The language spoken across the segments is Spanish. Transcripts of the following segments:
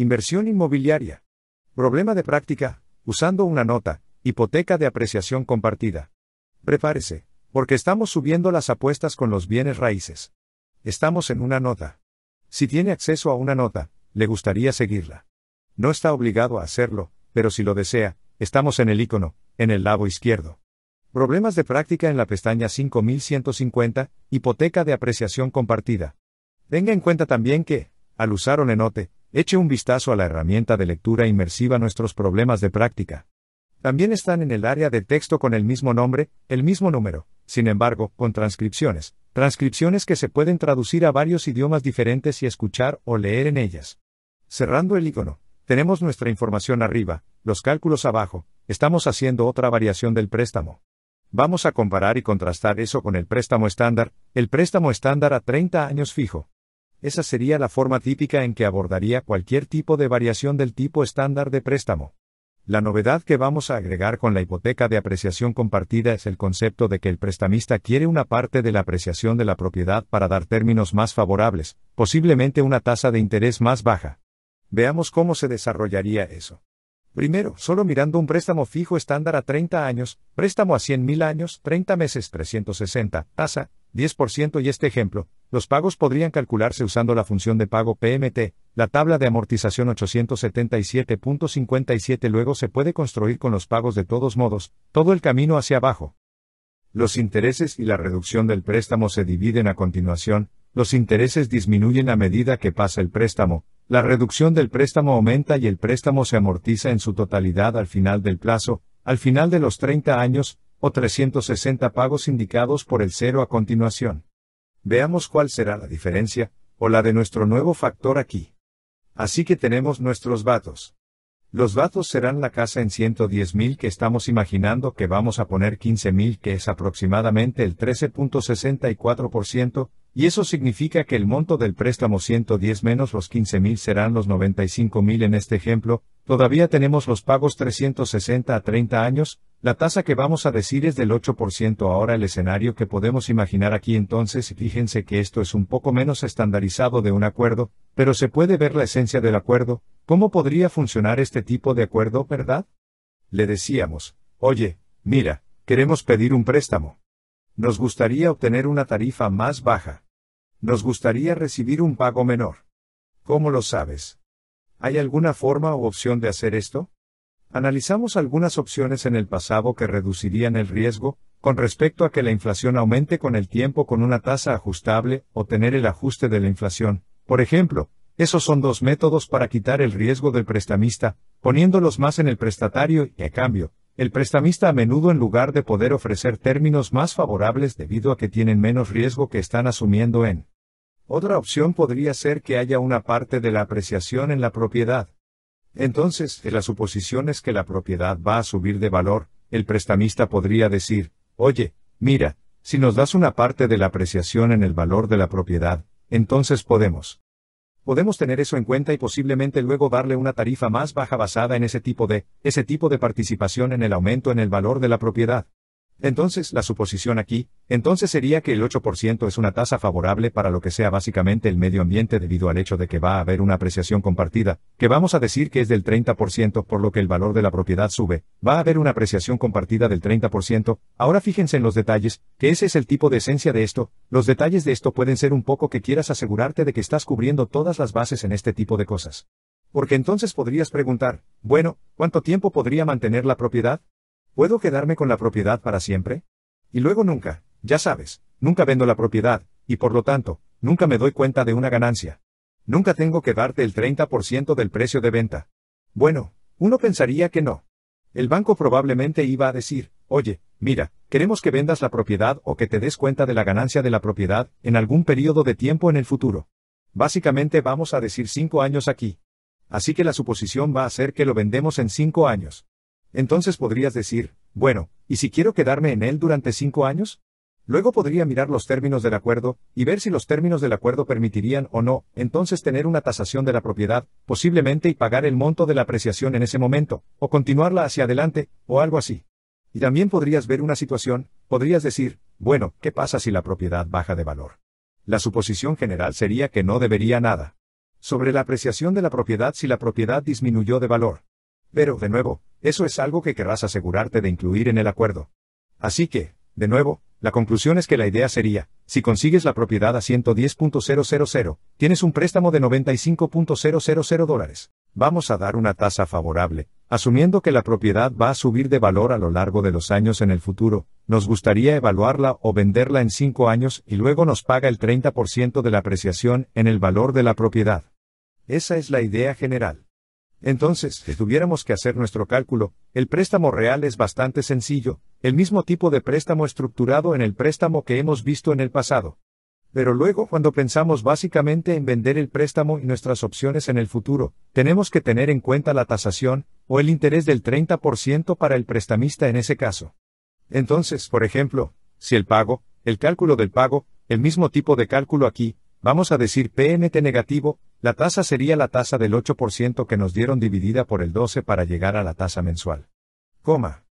Inversión inmobiliaria. Problema de práctica, usando una nota, hipoteca de apreciación compartida. Prepárese, porque estamos subiendo las apuestas con los bienes raíces. Estamos en una nota. Si tiene acceso a una nota, le gustaría seguirla. No está obligado a hacerlo, pero si lo desea, estamos en el icono, en el lado izquierdo. Problemas de práctica en la pestaña 5150, hipoteca de apreciación compartida. Tenga en cuenta también que, al usar un enote, Eche un vistazo a la herramienta de lectura inmersiva Nuestros problemas de práctica. También están en el área de texto con el mismo nombre, el mismo número, sin embargo, con transcripciones, transcripciones que se pueden traducir a varios idiomas diferentes y escuchar o leer en ellas. Cerrando el icono, tenemos nuestra información arriba, los cálculos abajo, estamos haciendo otra variación del préstamo. Vamos a comparar y contrastar eso con el préstamo estándar, el préstamo estándar a 30 años fijo. Esa sería la forma típica en que abordaría cualquier tipo de variación del tipo estándar de préstamo. La novedad que vamos a agregar con la hipoteca de apreciación compartida es el concepto de que el prestamista quiere una parte de la apreciación de la propiedad para dar términos más favorables, posiblemente una tasa de interés más baja. Veamos cómo se desarrollaría eso. Primero, solo mirando un préstamo fijo estándar a 30 años, préstamo a 100.000 años, 30 meses 360, tasa, 10% y este ejemplo, los pagos podrían calcularse usando la función de pago PMT, la tabla de amortización 877.57 luego se puede construir con los pagos de todos modos, todo el camino hacia abajo. Los intereses y la reducción del préstamo se dividen a continuación, los intereses disminuyen a medida que pasa el préstamo, la reducción del préstamo aumenta y el préstamo se amortiza en su totalidad al final del plazo, al final de los 30 años, o 360 pagos indicados por el cero a continuación. Veamos cuál será la diferencia, o la de nuestro nuevo factor aquí. Así que tenemos nuestros vatos. Los vatos serán la casa en 110.000 que estamos imaginando que vamos a poner 15.000 que es aproximadamente el 13.64%, y eso significa que el monto del préstamo 110 menos los 15.000 serán los 95.000 en este ejemplo, todavía tenemos los pagos 360 a 30 años, la tasa que vamos a decir es del 8% ahora el escenario que podemos imaginar aquí entonces, fíjense que esto es un poco menos estandarizado de un acuerdo, pero se puede ver la esencia del acuerdo, ¿cómo podría funcionar este tipo de acuerdo, verdad? Le decíamos, oye, mira, queremos pedir un préstamo. Nos gustaría obtener una tarifa más baja. Nos gustaría recibir un pago menor. ¿Cómo lo sabes? ¿Hay alguna forma o opción de hacer esto? Analizamos algunas opciones en el pasado que reducirían el riesgo, con respecto a que la inflación aumente con el tiempo con una tasa ajustable o tener el ajuste de la inflación. Por ejemplo, esos son dos métodos para quitar el riesgo del prestamista, poniéndolos más en el prestatario y, a cambio, el prestamista a menudo en lugar de poder ofrecer términos más favorables debido a que tienen menos riesgo que están asumiendo en. Otra opción podría ser que haya una parte de la apreciación en la propiedad. Entonces, si la suposición es que la propiedad va a subir de valor, el prestamista podría decir, oye, mira, si nos das una parte de la apreciación en el valor de la propiedad, entonces podemos podemos tener eso en cuenta y posiblemente luego darle una tarifa más baja basada en ese tipo de, ese tipo de participación en el aumento en el valor de la propiedad. Entonces, la suposición aquí, entonces sería que el 8% es una tasa favorable para lo que sea básicamente el medio ambiente debido al hecho de que va a haber una apreciación compartida, que vamos a decir que es del 30% por lo que el valor de la propiedad sube, va a haber una apreciación compartida del 30%, ahora fíjense en los detalles, que ese es el tipo de esencia de esto, los detalles de esto pueden ser un poco que quieras asegurarte de que estás cubriendo todas las bases en este tipo de cosas. Porque entonces podrías preguntar, bueno, ¿cuánto tiempo podría mantener la propiedad? ¿Puedo quedarme con la propiedad para siempre? Y luego nunca, ya sabes, nunca vendo la propiedad, y por lo tanto, nunca me doy cuenta de una ganancia. Nunca tengo que darte el 30% del precio de venta. Bueno, uno pensaría que no. El banco probablemente iba a decir, oye, mira, queremos que vendas la propiedad o que te des cuenta de la ganancia de la propiedad en algún periodo de tiempo en el futuro. Básicamente vamos a decir 5 años aquí. Así que la suposición va a ser que lo vendemos en 5 años. Entonces podrías decir, bueno, ¿y si quiero quedarme en él durante cinco años? Luego podría mirar los términos del acuerdo, y ver si los términos del acuerdo permitirían o no, entonces tener una tasación de la propiedad, posiblemente y pagar el monto de la apreciación en ese momento, o continuarla hacia adelante, o algo así. Y también podrías ver una situación, podrías decir, bueno, ¿qué pasa si la propiedad baja de valor? La suposición general sería que no debería nada. Sobre la apreciación de la propiedad si la propiedad disminuyó de valor. Pero, de nuevo, eso es algo que querrás asegurarte de incluir en el acuerdo. Así que, de nuevo, la conclusión es que la idea sería, si consigues la propiedad a 110.000, tienes un préstamo de 95.000 dólares. Vamos a dar una tasa favorable, asumiendo que la propiedad va a subir de valor a lo largo de los años en el futuro, nos gustaría evaluarla o venderla en 5 años y luego nos paga el 30% de la apreciación en el valor de la propiedad. Esa es la idea general. Entonces, si tuviéramos que hacer nuestro cálculo, el préstamo real es bastante sencillo, el mismo tipo de préstamo estructurado en el préstamo que hemos visto en el pasado. Pero luego, cuando pensamos básicamente en vender el préstamo y nuestras opciones en el futuro, tenemos que tener en cuenta la tasación, o el interés del 30% para el prestamista en ese caso. Entonces, por ejemplo, si el pago, el cálculo del pago, el mismo tipo de cálculo aquí, vamos a decir PNT negativo, la tasa sería la tasa del 8% que nos dieron dividida por el 12 para llegar a la tasa mensual. Coma.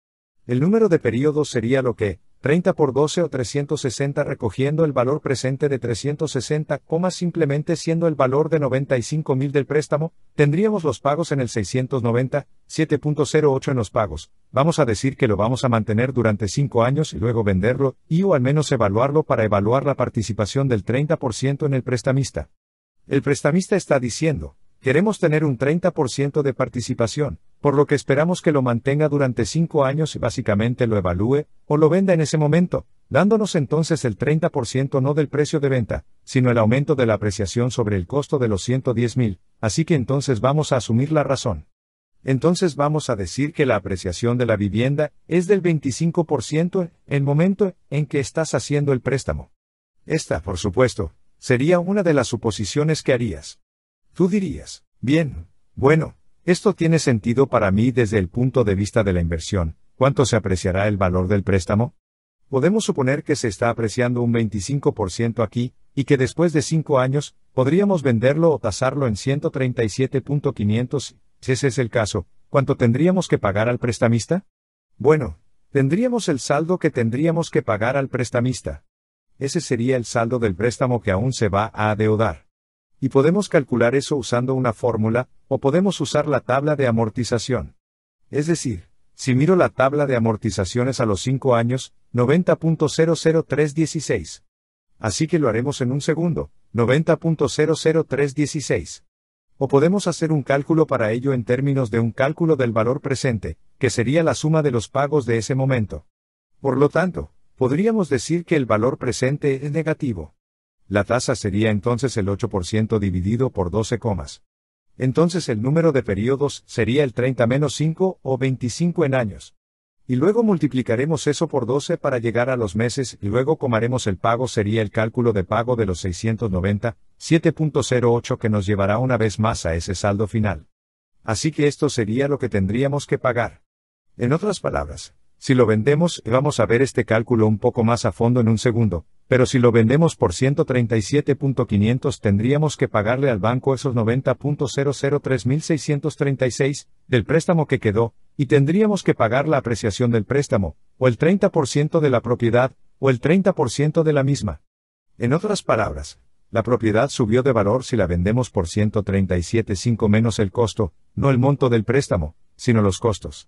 El número de periodos sería lo que, 30 por 12 o 360 recogiendo el valor presente de 360, simplemente siendo el valor de 95.000 del préstamo, tendríamos los pagos en el 690, 7.08 en los pagos. Vamos a decir que lo vamos a mantener durante 5 años y luego venderlo, y o al menos evaluarlo para evaluar la participación del 30% en el prestamista. El prestamista está diciendo, queremos tener un 30% de participación, por lo que esperamos que lo mantenga durante 5 años y básicamente lo evalúe, o lo venda en ese momento, dándonos entonces el 30% no del precio de venta, sino el aumento de la apreciación sobre el costo de los 110 mil, así que entonces vamos a asumir la razón. Entonces vamos a decir que la apreciación de la vivienda es del 25% el momento en que estás haciendo el préstamo. Esta, por supuesto, sería una de las suposiciones que harías. Tú dirías, bien, bueno, esto tiene sentido para mí desde el punto de vista de la inversión, ¿cuánto se apreciará el valor del préstamo? Podemos suponer que se está apreciando un 25% aquí, y que después de 5 años, podríamos venderlo o tasarlo en 137.500. Si ese es el caso, ¿cuánto tendríamos que pagar al prestamista? Bueno, tendríamos el saldo que tendríamos que pagar al prestamista, ese sería el saldo del préstamo que aún se va a adeudar. Y podemos calcular eso usando una fórmula, o podemos usar la tabla de amortización. Es decir, si miro la tabla de amortizaciones a los 5 años, 90.00316. Así que lo haremos en un segundo, 90.00316. O podemos hacer un cálculo para ello en términos de un cálculo del valor presente, que sería la suma de los pagos de ese momento. Por lo tanto, podríamos decir que el valor presente es negativo. La tasa sería entonces el 8% dividido por 12 comas. Entonces el número de periodos sería el 30 menos 5 o 25 en años. Y luego multiplicaremos eso por 12 para llegar a los meses y luego comaremos el pago sería el cálculo de pago de los 690, 7.08 que nos llevará una vez más a ese saldo final. Así que esto sería lo que tendríamos que pagar. En otras palabras, si lo vendemos, vamos a ver este cálculo un poco más a fondo en un segundo, pero si lo vendemos por 137.500 tendríamos que pagarle al banco esos 90.003636 del préstamo que quedó, y tendríamos que pagar la apreciación del préstamo, o el 30% de la propiedad, o el 30% de la misma. En otras palabras, la propiedad subió de valor si la vendemos por 137.5 menos el costo, no el monto del préstamo, sino los costos.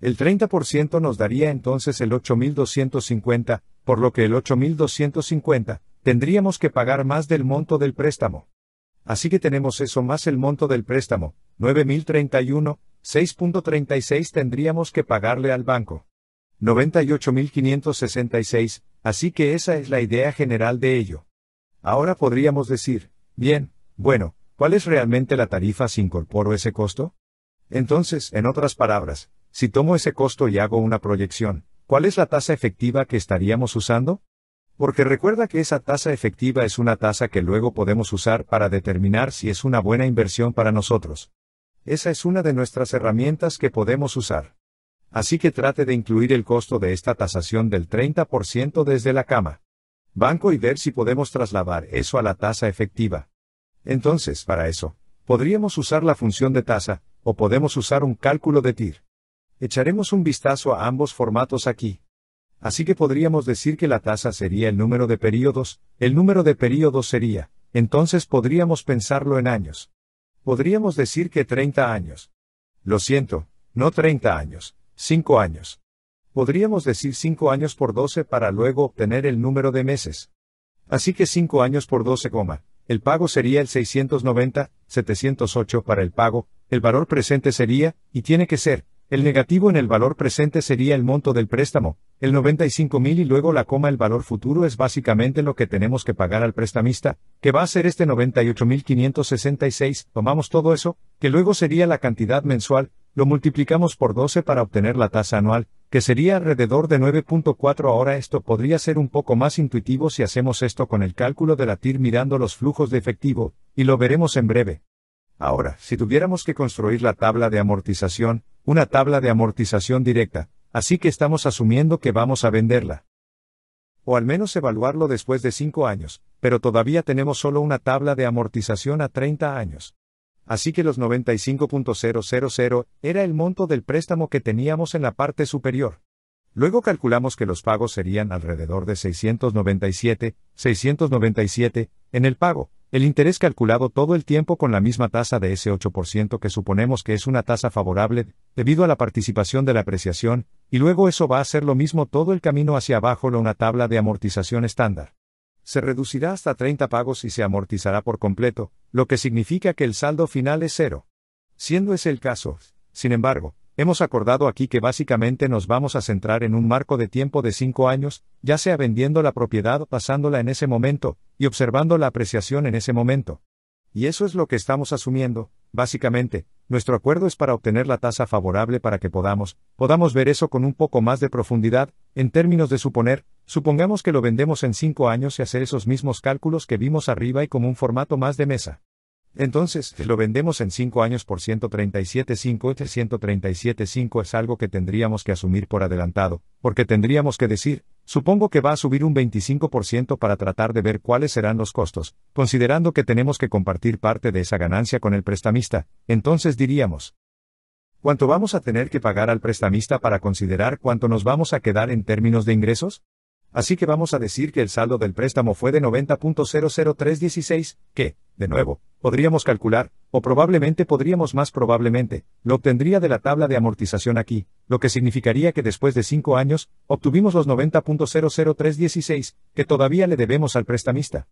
El 30% nos daría entonces el 8.250, por lo que el 8.250, tendríamos que pagar más del monto del préstamo. Así que tenemos eso más el monto del préstamo, 9.031, 6.36 tendríamos que pagarle al banco. 98.566, así que esa es la idea general de ello. Ahora podríamos decir, bien, bueno, ¿cuál es realmente la tarifa si incorporo ese costo? Entonces, en otras palabras, si tomo ese costo y hago una proyección, ¿cuál es la tasa efectiva que estaríamos usando? Porque recuerda que esa tasa efectiva es una tasa que luego podemos usar para determinar si es una buena inversión para nosotros. Esa es una de nuestras herramientas que podemos usar. Así que trate de incluir el costo de esta tasación del 30% desde la cama. Banco y ver si podemos trasladar eso a la tasa efectiva. Entonces, para eso, podríamos usar la función de tasa, o podemos usar un cálculo de TIR. Echaremos un vistazo a ambos formatos aquí. Así que podríamos decir que la tasa sería el número de períodos, el número de períodos sería, entonces podríamos pensarlo en años. Podríamos decir que 30 años. Lo siento, no 30 años, 5 años. Podríamos decir 5 años por 12 para luego obtener el número de meses. Así que 5 años por 12, el pago sería el 690, 708 para el pago, el valor presente sería, y tiene que ser, el negativo en el valor presente sería el monto del préstamo, el 95.000 y luego la coma el valor futuro es básicamente lo que tenemos que pagar al prestamista, que va a ser este 98.566, tomamos todo eso, que luego sería la cantidad mensual, lo multiplicamos por 12 para obtener la tasa anual, que sería alrededor de 9.4 ahora esto podría ser un poco más intuitivo si hacemos esto con el cálculo de la TIR mirando los flujos de efectivo, y lo veremos en breve. Ahora, si tuviéramos que construir la tabla de amortización, una tabla de amortización directa, así que estamos asumiendo que vamos a venderla. O al menos evaluarlo después de 5 años, pero todavía tenemos solo una tabla de amortización a 30 años. Así que los 95.000 era el monto del préstamo que teníamos en la parte superior. Luego calculamos que los pagos serían alrededor de 697,697, en el pago, el interés calculado todo el tiempo con la misma tasa de ese 8% que suponemos que es una tasa favorable, debido a la participación de la apreciación, y luego eso va a ser lo mismo todo el camino hacia abajo en una tabla de amortización estándar. Se reducirá hasta 30 pagos y se amortizará por completo, lo que significa que el saldo final es cero. Siendo ese el caso, sin embargo, hemos acordado aquí que básicamente nos vamos a centrar en un marco de tiempo de 5 años, ya sea vendiendo la propiedad o pasándola en ese momento, y observando la apreciación en ese momento. Y eso es lo que estamos asumiendo, Básicamente, nuestro acuerdo es para obtener la tasa favorable para que podamos, podamos ver eso con un poco más de profundidad, en términos de suponer, supongamos que lo vendemos en cinco años y hacer esos mismos cálculos que vimos arriba y como un formato más de mesa. Entonces, lo vendemos en cinco años por 137.5, siete 137.5 este es algo que tendríamos que asumir por adelantado, porque tendríamos que decir, Supongo que va a subir un 25% para tratar de ver cuáles serán los costos, considerando que tenemos que compartir parte de esa ganancia con el prestamista, entonces diríamos, ¿cuánto vamos a tener que pagar al prestamista para considerar cuánto nos vamos a quedar en términos de ingresos? Así que vamos a decir que el saldo del préstamo fue de 90.00316, que, de nuevo, podríamos calcular, o probablemente podríamos más probablemente, lo obtendría de la tabla de amortización aquí, lo que significaría que después de 5 años, obtuvimos los 90.00316, que todavía le debemos al prestamista.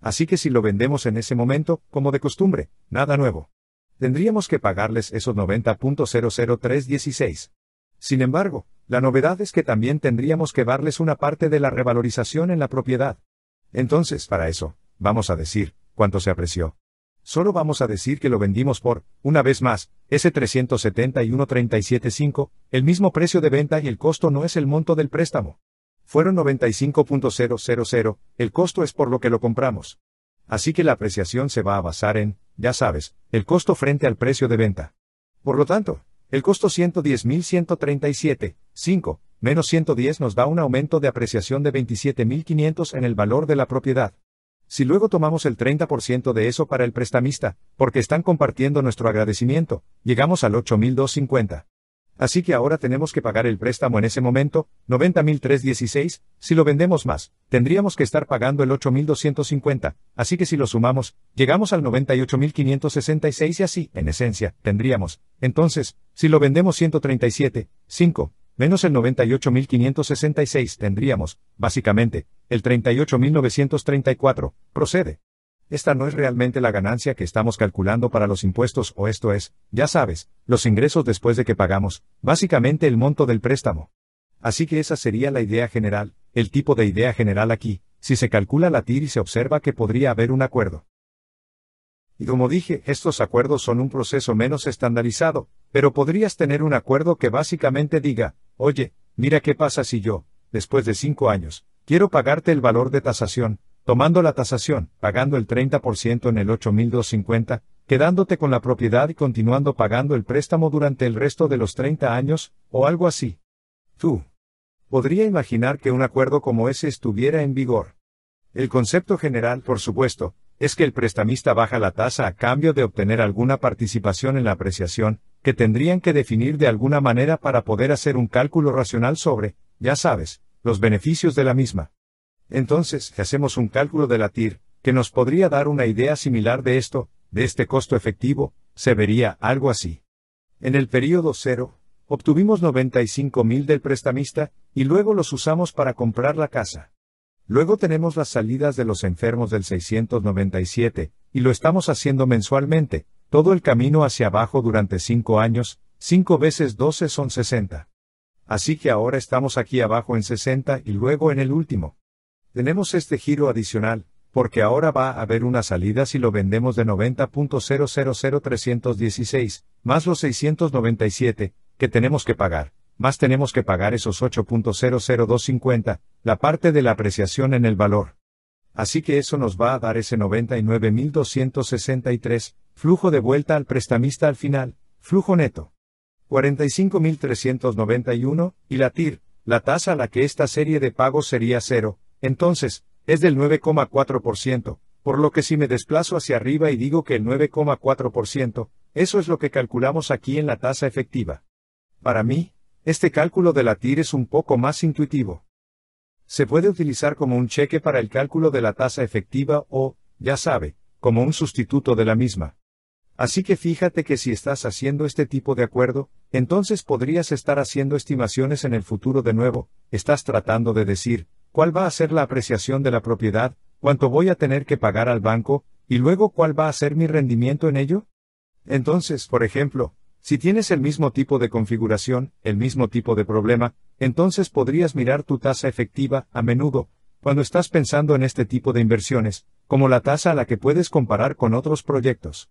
Así que si lo vendemos en ese momento, como de costumbre, nada nuevo. Tendríamos que pagarles esos 90.00316. Sin embargo, la novedad es que también tendríamos que darles una parte de la revalorización en la propiedad. Entonces, para eso, vamos a decir, ¿cuánto se apreció? Solo vamos a decir que lo vendimos por, una vez más, ese 371.375, el mismo precio de venta y el costo no es el monto del préstamo. Fueron 95.000, el costo es por lo que lo compramos. Así que la apreciación se va a basar en, ya sabes, el costo frente al precio de venta. Por lo tanto, el costo 110.137, 5, menos 110 nos da un aumento de apreciación de 27.500 en el valor de la propiedad. Si luego tomamos el 30% de eso para el prestamista, porque están compartiendo nuestro agradecimiento, llegamos al 8.250. Así que ahora tenemos que pagar el préstamo en ese momento, 90.316, si lo vendemos más, tendríamos que estar pagando el 8.250, así que si lo sumamos, llegamos al 98.566 y así, en esencia, tendríamos, entonces, si lo vendemos 137, 5, menos el 98.566 tendríamos, básicamente, el 38.934, procede esta no es realmente la ganancia que estamos calculando para los impuestos o esto es, ya sabes, los ingresos después de que pagamos, básicamente el monto del préstamo. Así que esa sería la idea general, el tipo de idea general aquí, si se calcula la TIR y se observa que podría haber un acuerdo. Y como dije, estos acuerdos son un proceso menos estandarizado, pero podrías tener un acuerdo que básicamente diga, oye, mira qué pasa si yo, después de cinco años, quiero pagarte el valor de tasación, tomando la tasación, pagando el 30% en el 8.250, quedándote con la propiedad y continuando pagando el préstamo durante el resto de los 30 años, o algo así. Tú. Podría imaginar que un acuerdo como ese estuviera en vigor. El concepto general, por supuesto, es que el prestamista baja la tasa a cambio de obtener alguna participación en la apreciación, que tendrían que definir de alguna manera para poder hacer un cálculo racional sobre, ya sabes, los beneficios de la misma. Entonces, hacemos un cálculo de la TIR, que nos podría dar una idea similar de esto, de este costo efectivo, se vería algo así. En el periodo cero, obtuvimos 95 mil del prestamista, y luego los usamos para comprar la casa. Luego tenemos las salidas de los enfermos del 697, y lo estamos haciendo mensualmente, todo el camino hacia abajo durante 5 años, 5 veces 12 son 60. Así que ahora estamos aquí abajo en 60 y luego en el último, tenemos este giro adicional, porque ahora va a haber una salida si lo vendemos de 90.000316, más los 697, que tenemos que pagar, más tenemos que pagar esos 8.00250, la parte de la apreciación en el valor. Así que eso nos va a dar ese 99.263, flujo de vuelta al prestamista al final, flujo neto. 45.391, y la TIR, la tasa a la que esta serie de pagos sería cero, entonces, es del 9,4%, por lo que si me desplazo hacia arriba y digo que el 9,4%, eso es lo que calculamos aquí en la tasa efectiva. Para mí, este cálculo de la TIR es un poco más intuitivo. Se puede utilizar como un cheque para el cálculo de la tasa efectiva o, ya sabe, como un sustituto de la misma. Así que fíjate que si estás haciendo este tipo de acuerdo, entonces podrías estar haciendo estimaciones en el futuro de nuevo, estás tratando de decir, cuál va a ser la apreciación de la propiedad, cuánto voy a tener que pagar al banco, y luego cuál va a ser mi rendimiento en ello? Entonces, por ejemplo, si tienes el mismo tipo de configuración, el mismo tipo de problema, entonces podrías mirar tu tasa efectiva, a menudo, cuando estás pensando en este tipo de inversiones, como la tasa a la que puedes comparar con otros proyectos.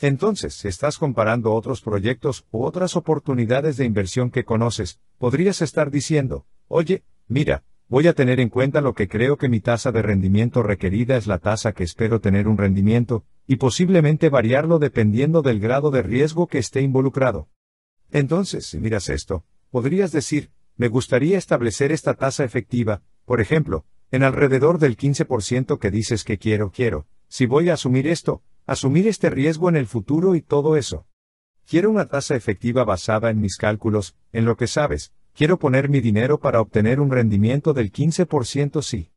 Entonces, si estás comparando otros proyectos u otras oportunidades de inversión que conoces, podrías estar diciendo, oye, mira, Voy a tener en cuenta lo que creo que mi tasa de rendimiento requerida es la tasa que espero tener un rendimiento, y posiblemente variarlo dependiendo del grado de riesgo que esté involucrado. Entonces, si miras esto, podrías decir, me gustaría establecer esta tasa efectiva, por ejemplo, en alrededor del 15% que dices que quiero, quiero, si voy a asumir esto, asumir este riesgo en el futuro y todo eso. Quiero una tasa efectiva basada en mis cálculos, en lo que sabes, Quiero poner mi dinero para obtener un rendimiento del 15% sí.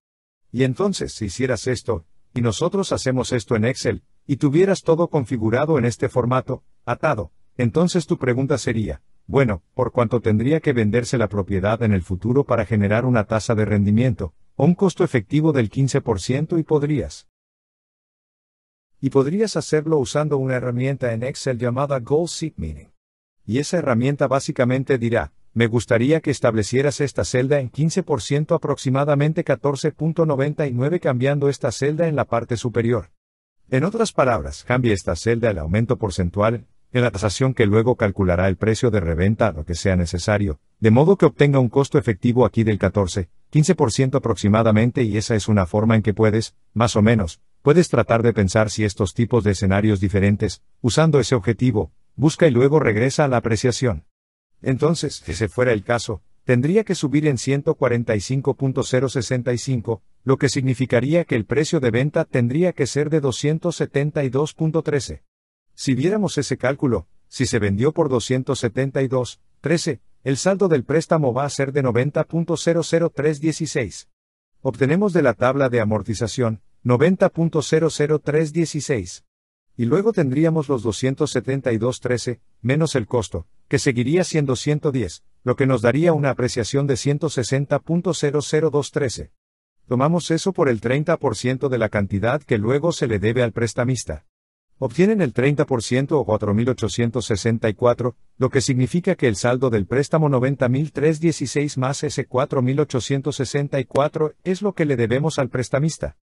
Y entonces si hicieras esto, y nosotros hacemos esto en Excel, y tuvieras todo configurado en este formato, atado, entonces tu pregunta sería, bueno, ¿por cuánto tendría que venderse la propiedad en el futuro para generar una tasa de rendimiento, o un costo efectivo del 15% y podrías? Y podrías hacerlo usando una herramienta en Excel llamada Goal Seek Meaning. Y esa herramienta básicamente dirá, me gustaría que establecieras esta celda en 15% aproximadamente 14.99 cambiando esta celda en la parte superior. En otras palabras, cambie esta celda el aumento porcentual, en la tasación que luego calculará el precio de reventa a lo que sea necesario, de modo que obtenga un costo efectivo aquí del 14, 15% aproximadamente y esa es una forma en que puedes, más o menos, puedes tratar de pensar si estos tipos de escenarios diferentes, usando ese objetivo, busca y luego regresa a la apreciación. Entonces, si ese fuera el caso, tendría que subir en 145.065, lo que significaría que el precio de venta tendría que ser de 272.13. Si viéramos ese cálculo, si se vendió por 272.13, el saldo del préstamo va a ser de 90.00316. Obtenemos de la tabla de amortización 90.00316. Y luego tendríamos los 272.13, menos el costo, que seguiría siendo 110, lo que nos daría una apreciación de 160.00213. Tomamos eso por el 30% de la cantidad que luego se le debe al prestamista. Obtienen el 30% o 4.864, lo que significa que el saldo del préstamo 90.316 más ese 4.864 es lo que le debemos al prestamista.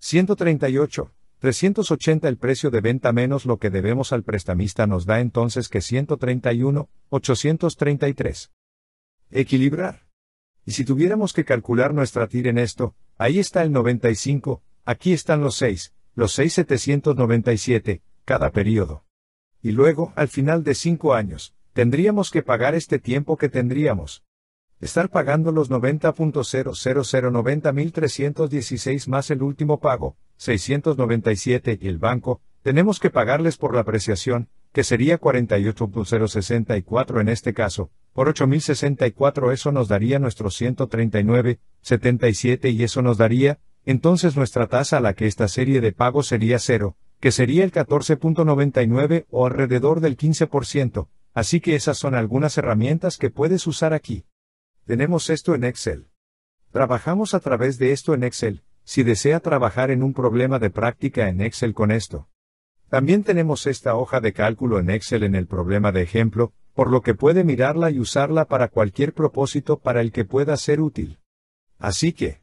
138. 380 el precio de venta menos lo que debemos al prestamista nos da entonces que 131, 833. Equilibrar. Y si tuviéramos que calcular nuestra TIR en esto, ahí está el 95, aquí están los 6, los 6797, cada periodo. Y luego, al final de 5 años, tendríamos que pagar este tiempo que tendríamos. Estar pagando los 90.00090.316 más el último pago, 697 y el banco, tenemos que pagarles por la apreciación, que sería 48.064 en este caso, por 8.064 eso nos daría nuestro 139.77 y eso nos daría, entonces nuestra tasa a la que esta serie de pagos sería cero, que sería el 14.99 o alrededor del 15%, así que esas son algunas herramientas que puedes usar aquí. Tenemos esto en Excel. Trabajamos a través de esto en Excel, si desea trabajar en un problema de práctica en Excel con esto. También tenemos esta hoja de cálculo en Excel en el problema de ejemplo, por lo que puede mirarla y usarla para cualquier propósito para el que pueda ser útil. Así que,